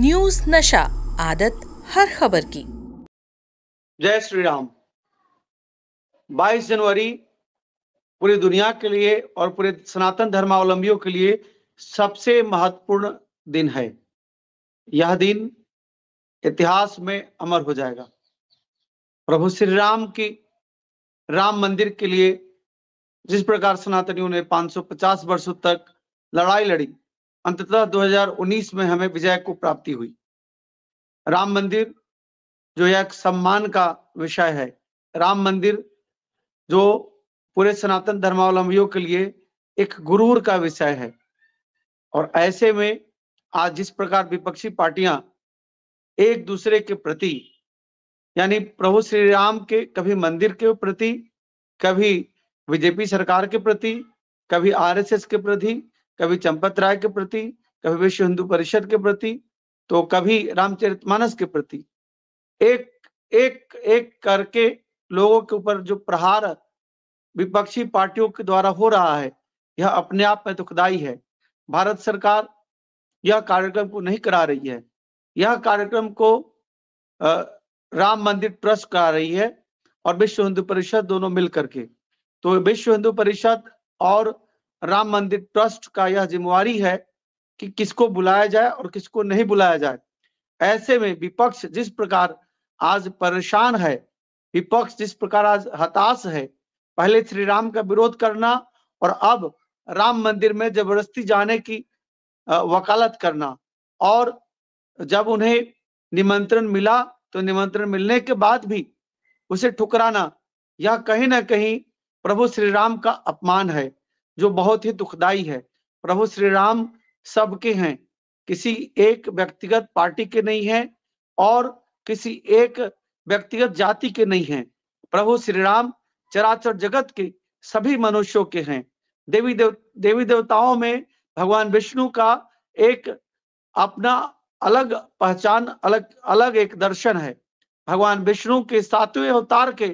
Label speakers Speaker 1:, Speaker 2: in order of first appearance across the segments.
Speaker 1: news नशा आदत हर खबर की जय श्री राम 22 जनवरी पूरी दुनिया के लिए और पूरे सनातन धर्मावलंबियों के लिए सबसे महत्वपूर्ण दिन है यह दिन इतिहास में अमर हो जाएगा प्रभु श्री राम की राम मंदिर के लिए जिस प्रकार सनातनियों ने 550 वर्षों तक लड़ाई लड़ी अंततः 2019 में हमें विजय को प्राप्ति हुई राम मंदिर जो एक सम्मान का विषय है राम मंदिर जो पूरे सनातन धर्मावलंबियों के लिए एक गुरूर का विषय है और ऐसे में आज जिस प्रकार विपक्षी पार्टियां एक दूसरे के प्रति यानी प्रभु श्री राम के कभी मंदिर के प्रति कभी बीजेपी सरकार के प्रति कभी आरएसएस के प्रति कभी चंपत राय के प्रति कभी विश्व हिंदू परिषद के प्रति तो कभी रामचरितमानस के प्रति एक एक एक करके लोगों के ऊपर जो प्रहार विपक्षी पार्टियों के द्वारा हो रहा है यह अपने आप में दुखदाई है भारत सरकार यह कार्यक्रम को नहीं करा रही है यह कार्यक्रम को राम मंदिर ट्रस्ट करा रही है और विश्व हिंदू परिषद दोनों मिलकर के तो विश्व हिंदू परिषद और राम मंदिर ट्रस्ट का यह जिम्मेवारी है कि किसको बुलाया जाए और किसको नहीं बुलाया जाए ऐसे में विपक्ष जिस प्रकार आज परेशान है विपक्ष जिस प्रकार आज हताश है पहले श्री राम का विरोध करना और अब राम मंदिर में जबरदस्ती जाने की वकालत करना और जब उन्हें निमंत्रण मिला तो निमंत्रण मिलने के बाद भी उसे ठुकराना यह कहीं ना कहीं प्रभु श्री राम का अपमान है जो बहुत ही दुखदाई है प्रभु श्री राम सबके हैं किसी एक व्यक्तिगत पार्टी के नहीं है और किसी एक व्यक्तिगत जाति के नहीं है प्रभु श्री राम चराचर जगत के सभी मनुष्यों के हैं देवी देव देवी देवताओं में भगवान विष्णु का एक अपना अलग पहचान अलग अलग एक दर्शन है भगवान विष्णु के सातवें अवतार के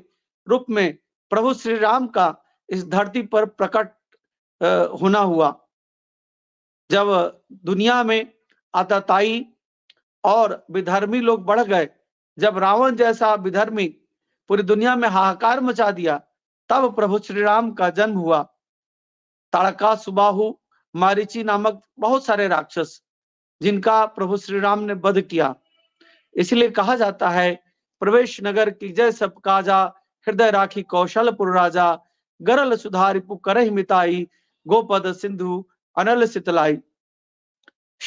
Speaker 1: रूप में प्रभु श्री राम का इस धरती पर प्रकट होना हुआ जब दुनिया में आताताई और विधर्मी लोग बढ़ गए जब रावण जैसा विधर्मी पूरी दुनिया में हाहाकार मचा दिया तब प्रभु श्री राम का जन्म हुआ ताड़का सुबाहु मारिची नामक बहुत सारे राक्षस जिनका प्रभु श्री राम ने वध किया इसलिए कहा जाता है प्रवेश नगर की जय सब काजा हृदय राखी कौशलपुर राजा गरल सुधारिपु करह मिताई गोपद सिंधु अनल शीतलाई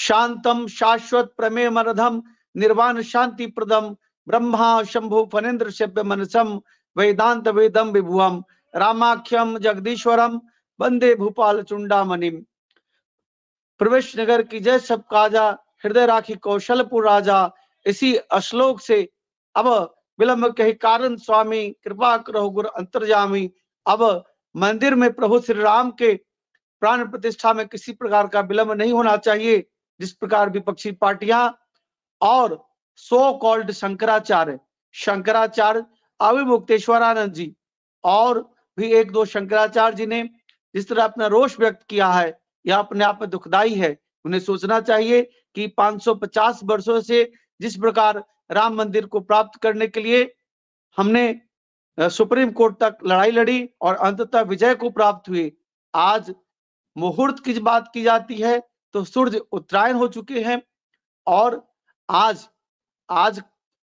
Speaker 1: शांतम शाश्वत प्रमेय मनधम निर्वाण शांति प्रदम ब्रह्मा शंभु फनेन्द्र शब्य मनसम वेदांत वेदम विभुम रामाख्यम जगदीश्वरम वंदे भूपाल चुंडामणिम प्रवेश नगर की जय सब काजा हृदय राखी कौशलपुर राजा इसी अश्लोक से अब विलंब के कारण स्वामी कृपा करो गुरु अंतर्जामी अब मंदिर में प्रभु श्री राम के प्राण प्रतिष्ठा में किसी प्रकार का विलंब नहीं होना चाहिए जिस प्रकार विपक्षी पार्टियां और सो कॉल्ड शंकराचार्य शंकराचार्य अविमुक्तेश्वरानंद जी और भी एक दो शंकराचार्य जी ने जिस तरह अपना रोष व्यक्त किया है यह अपने आप में दुखदाई है उन्हें सोचना चाहिए कि 550 वर्षों से जिस प्रकार राम मंदिर को प्राप्त करने के लिए हमने सुप्रीम कोर्ट तक लड़ाई लड़ी और अंततः विजय को प्राप्त हुई आज मुहूर्त की बात की जाती है तो सूर्य उत्तरायण हो चुके हैं और आज आज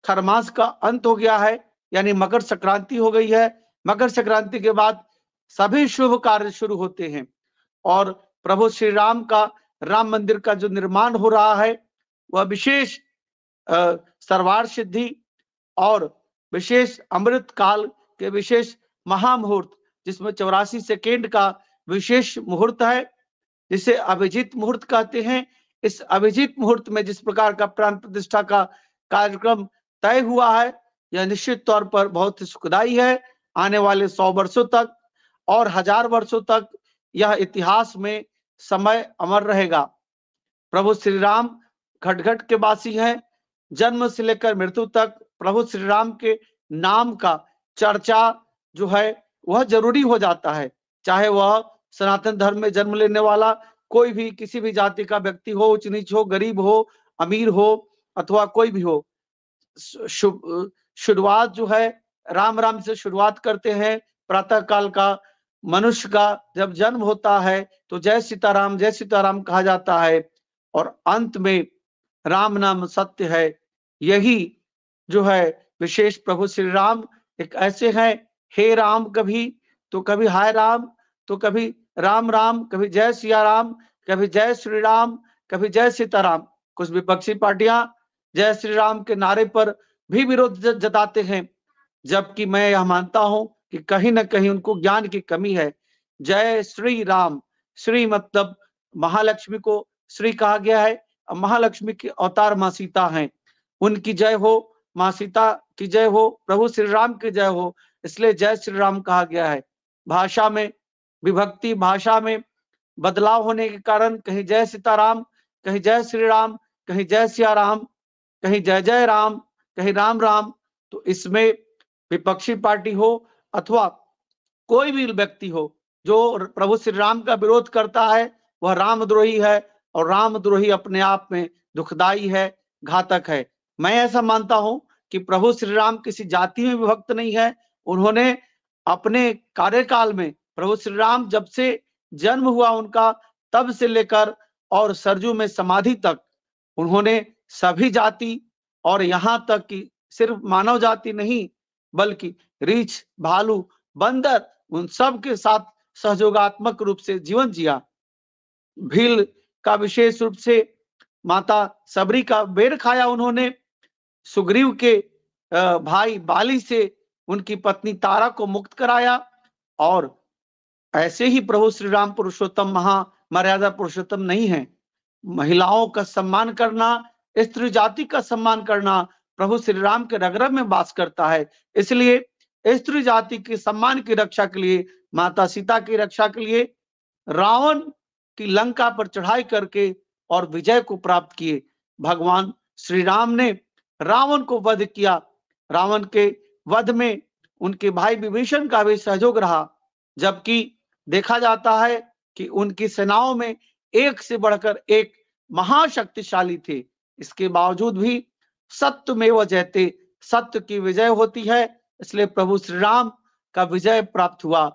Speaker 1: खरमास का अंत हो गया है यानी मकर संक्रांति हो गई है मकर संक्रांति के बाद सभी शुभ कार्य शुरू होते हैं और प्रभु श्री राम का राम मंदिर का जो निर्माण हो रहा है वह विशेष सर्वार सिद्धि और विशेष अमृत काल के विशेष महामुहूर्त जिसमें चौरासी सेकेंड का विशेष मुहूर्त है जिसे अभिजीत मुहूर्त कहते हैं इस अभिजीत मुहूर्त में जिस प्रकार का प्राण प्रतिष्ठा का कार्यक्रम तय हुआ है यह निश्चित तौर पर बहुत ही सुखदायी है आने वाले सौ वर्षों तक और हजार वर्षों तक यह इतिहास में समय अमर रहेगा प्रभु श्री राम घटघट के वासी हैं जन्म से लेकर मृत्यु तक प्रभु श्री राम के नाम का चर्चा जो है वह जरूरी हो जाता है चाहे वह सनातन धर्म में जन्म लेने वाला कोई भी किसी भी जाति का व्यक्ति हो उच्च नीच हो गरीब हो अमीर हो अथवा कोई भी हो शुरुआत जो है राम राम से शुरुआत करते हैं प्रातः काल का मनुष्य का जब जन्म होता है तो जय सीताराम जय सीताराम कहा जाता है और अंत में राम नाम सत्य है यही जो है विशेष प्रभु श्री राम एक ऐसे हैं हे राम कभी तो कभी हाय राम तो कभी राम राम कभी जय सिया राम कभी जय श्री राम कभी जय सीताराम कुछ विपक्षी पार्टियां जय श्री राम के नारे पर भी विरोध जताते हैं जबकि मैं यह मानता हूं कि कहीं ना कहीं उनको ज्ञान की कमी है जय श्री राम श्री मतलब महालक्ष्मी को श्री कहा गया है महालक्ष्मी के अवतार माँ सीता है उनकी जय हो माँ सीता की जय हो प्रभु श्री राम की जय हो इसलिए जय श्री राम कहा गया है भाषा में विभक्ति भाषा में बदलाव होने के कारण कहीं जय सीताराम कहीं जय श्री राम कहीं जय सिया राम कहीं जय जय राम कहीं राम राम तो इसमें विपक्षी पार्टी हो अथवा कोई भी व्यक्ति हो जो प्रभु श्री राम का विरोध करता है वह रामद्रोही है और रामद्रोही अपने आप में दुखदाई है घातक है मैं ऐसा मानता हूं कि प्रभु श्री राम किसी जाति में विभक्त नहीं है उन्होंने अपने कार्यकाल में प्रभु श्री राम जब से जन्म हुआ उनका तब से लेकर और सरजू में समाधि तक उन्होंने सभी जाति और यहाँ तक कि सिर्फ मानव जाति नहीं बल्कि रीछ भालू बंदर उन सब के साथ सहयोगात्मक रूप से जीवन जिया भील का विशेष रूप से माता सबरी का बेर खाया उन्होंने सुग्रीव के भाई बाली से उनकी पत्नी तारा को मुक्त कराया और ऐसे ही प्रभु श्री राम पुरुषोत्तम महा मर्यादा पुरुषोत्तम नहीं है महिलाओं का सम्मान करना स्त्री जाति का सम्मान करना प्रभु श्री राम के रगरग में वास करता है इसलिए स्त्री जाति के सम्मान की रक्षा के लिए माता सीता की रक्षा के लिए रावण की लंका पर चढ़ाई करके और विजय को प्राप्त किए भगवान श्री राम ने रावण को वध किया रावण के वध में उनके भाई विभीषण का भी सहयोग रहा जबकि देखा जाता है कि उनकी सेनाओं में एक से बढ़कर एक महाशक्तिशाली थे इसके बावजूद भी सत्य में वह जयते सत्य की विजय होती है इसलिए प्रभु श्री राम का विजय प्राप्त हुआ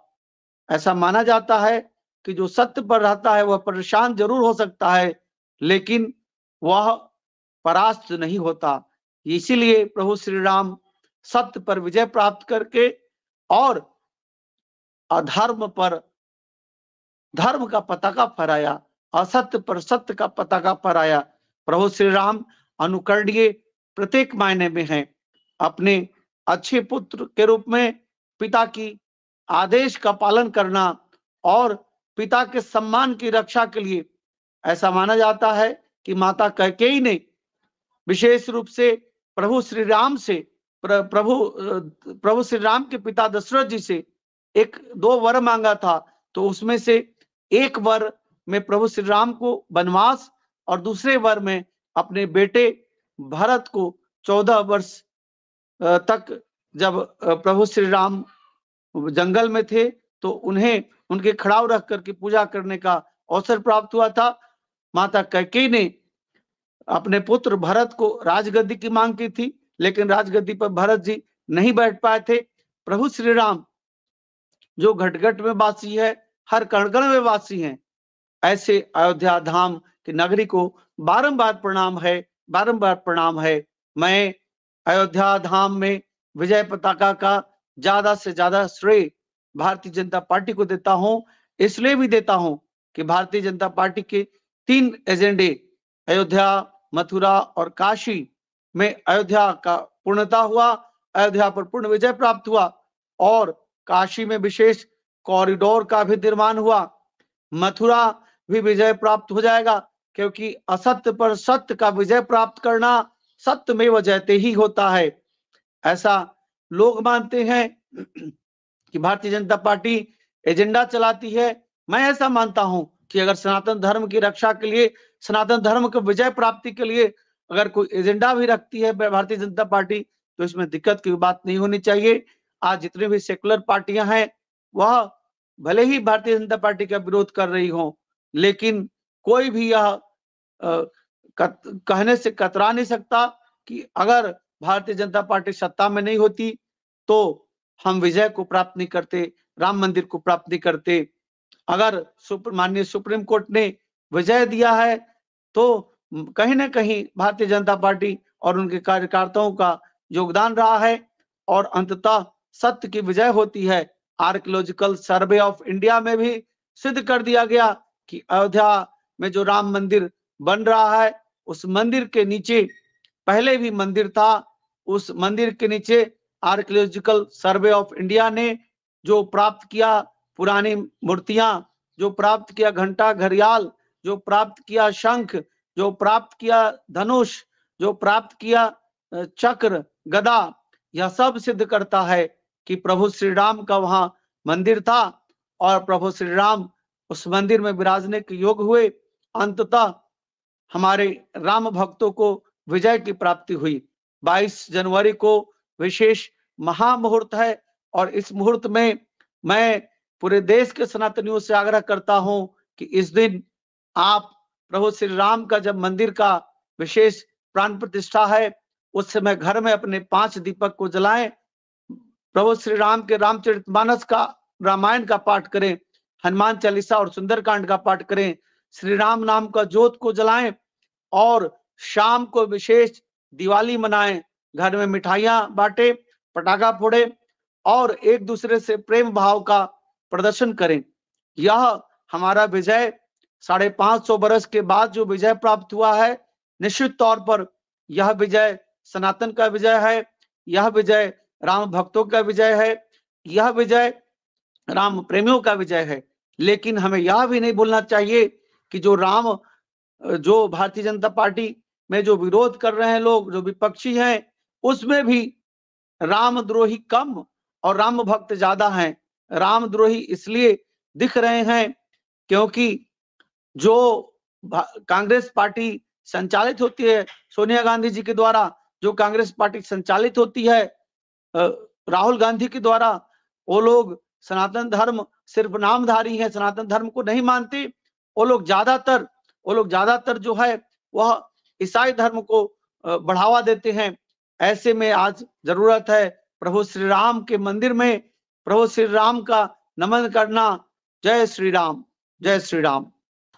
Speaker 1: ऐसा माना जाता है कि जो सत्य पर रहता है वह परेशान जरूर हो सकता है लेकिन वह परास्त नहीं होता इसीलिए प्रभु श्री राम सत्य पर विजय प्राप्त करके और अधर्म पर धर्म का पताका फहराया असत्य पर सत्य का पताका फहराया प्रभु श्री राम अनुकरणीय प्रत्येक मायने में है अपने अच्छे पुत्र के रूप में पिता की आदेश का पालन करना और पिता के सम्मान की रक्षा के लिए ऐसा माना जाता है कि माता कहके ही नहीं विशेष रूप से प्रभु श्री राम से प्र, प्रभु प्रभु श्री राम के पिता दशरथ जी से एक दो वर मांगा था तो उसमें से एक वर में प्रभु श्री राम को वनवास और दूसरे वर में अपने बेटे भरत को चौदह वर्ष तक जब प्रभु श्री राम जंगल में थे तो उन्हें उनके खड़ाव रख करके पूजा करने का अवसर प्राप्त हुआ था माता कैके ने अपने पुत्र भरत को राजगद्दी की मांग की थी लेकिन राजगद्दी पर भरत जी नहीं बैठ पाए थे प्रभु श्री राम जो घटघट में वासी है हर कणगण में वासी हैं ऐसे अयोध्या धाम की नगरी को बारंबार प्रणाम है बारंबार प्रणाम है मैं अयोध्या धाम में विजय पताका का ज्यादा से ज्यादा श्रेय भारतीय जनता पार्टी को देता हूं इसलिए भी देता हूं कि भारतीय जनता पार्टी के तीन एजेंडे अयोध्या मथुरा और काशी में अयोध्या का पूर्णता हुआ अयोध्या पर पूर्ण विजय प्राप्त हुआ और काशी में विशेष कॉरिडोर का भी निर्माण हुआ मथुरा भी विजय प्राप्त हो जाएगा क्योंकि असत्य पर सत्य का विजय प्राप्त करना सत्य में वजहते ही होता है ऐसा लोग मानते हैं कि भारतीय जनता पार्टी एजेंडा चलाती है मैं ऐसा मानता हूं कि अगर सनातन धर्म की रक्षा के लिए सनातन धर्म के विजय प्राप्ति के लिए अगर कोई एजेंडा भी रखती है भारतीय जनता पार्टी तो इसमें दिक्कत की बात नहीं होनी चाहिए आज जितने भी सेकुलर पार्टियां हैं वह भले ही भारतीय जनता पार्टी का विरोध कर रही हो लेकिन कोई भी यह कहने से कतरा नहीं सकता कि अगर भारतीय जनता पार्टी सत्ता में नहीं होती तो हम विजय को प्राप्त नहीं करते राम मंदिर को प्राप्त नहीं करते अगर सुप्र, माननीय सुप्रीम कोर्ट ने विजय दिया है तो कहीं ना कहीं भारतीय जनता पार्टी और उनके कार्यकर्ताओं का योगदान रहा है और अंततः सत्य की विजय होती है आर्कियोलॉजिकल सर्वे ऑफ इंडिया में भी सिद्ध कर दिया गया कि अयोध्या में जो राम मंदिर बन रहा है उस मंदिर के नीचे पहले भी मंदिर था उस मंदिर के नीचे आर्कियोलॉजिकल सर्वे ऑफ इंडिया ने जो प्राप्त किया पुरानी मूर्तियां जो प्राप्त किया घंटा घरियाल जो प्राप्त किया शंख जो प्राप्त किया धनुष जो प्राप्त किया चक्र गदा यह सब सिद्ध करता है कि प्रभु श्री राम का वहां मंदिर था और प्रभु श्री राम उस मंदिर में विराजने के योग हुए अंततः हमारे राम भक्तों को विजय की प्राप्ति हुई 22 जनवरी को विशेष महामुहूर्त है और इस मुहूर्त में मैं पूरे देश के सनातनियों से आग्रह करता हूं कि इस दिन आप प्रभु श्री राम का जब मंदिर का विशेष प्राण प्रतिष्ठा है उस समय घर में अपने पांच दीपक को जलाएं प्रभु श्री राम के रामचरित मानस का रामायण का पाठ करें हनुमान चालीसा और सुंदरकांड का पाठ करें श्री राम नाम का जोत को जलाएं और शाम को विशेष दिवाली मनाएं घर में मिठाइयां बांटे पटाखा फोड़े और एक दूसरे से प्रेम भाव का प्रदर्शन करें यह हमारा विजय साढ़े पांच सौ बरस के बाद जो विजय प्राप्त हुआ है निश्चित तौर पर यह विजय सनातन का विजय है यह विजय राम भक्तों का विजय है यह विजय राम प्रेमियों का विजय है लेकिन हमें यह भी नहीं भूलना चाहिए कि जो राम जो भारतीय जनता पार्टी में जो विरोध कर रहे हैं लोग जो विपक्षी हैं उसमें भी रामद्रोही कम और राम भक्त ज्यादा हैं रामद्रोही इसलिए दिख रहे हैं क्योंकि जो कांग्रेस पार्टी संचालित होती है सोनिया गांधी जी के द्वारा जो कांग्रेस पार्टी संचालित होती है राहुल गांधी के द्वारा वो लोग सनातन धर्म सिर्फ नामधारी है सनातन धर्म को नहीं मानते वो लोग ज्यादातर वो लोग ज्यादातर जो है वह ईसाई धर्म को बढ़ावा देते हैं ऐसे में आज जरूरत है प्रभु श्री राम के मंदिर में प्रभु श्री राम का नमन करना जय श्री राम जय श्री राम